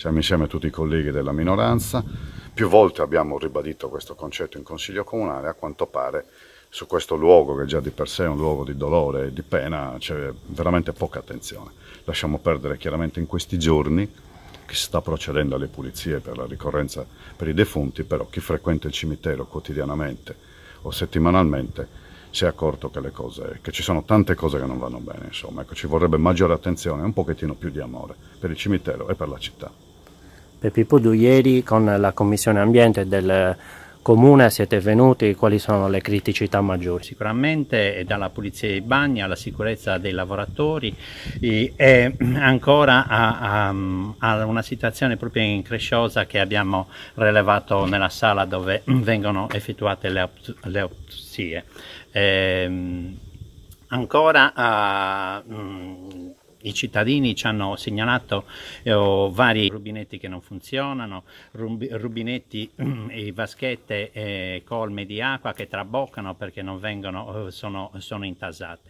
siamo insieme a tutti i colleghi della minoranza, più volte abbiamo ribadito questo concetto in Consiglio Comunale, a quanto pare su questo luogo che già di per sé è un luogo di dolore e di pena c'è veramente poca attenzione. Lasciamo perdere chiaramente in questi giorni che si sta procedendo alle pulizie per la ricorrenza per i defunti, però chi frequenta il cimitero quotidianamente o settimanalmente si è accorto che, le cose, che ci sono tante cose che non vanno bene, insomma, ecco, ci vorrebbe maggiore attenzione e un pochettino più di amore per il cimitero e per la città. Pippo Du ieri con la Commissione Ambiente del Comune siete venuti, quali sono le criticità maggiori? Sicuramente dalla pulizia dei bagni alla sicurezza dei lavoratori e ancora a, a, a una situazione proprio incresciosa che abbiamo rilevato nella sala dove vengono effettuate le, le autopsie. Ehm, ancora a, ah, mm, i cittadini ci hanno segnalato eh, oh, vari rubinetti che non funzionano, rubinetti e vaschette e eh, colme di acqua che traboccano perché non vengono, oh, sono, sono intasate.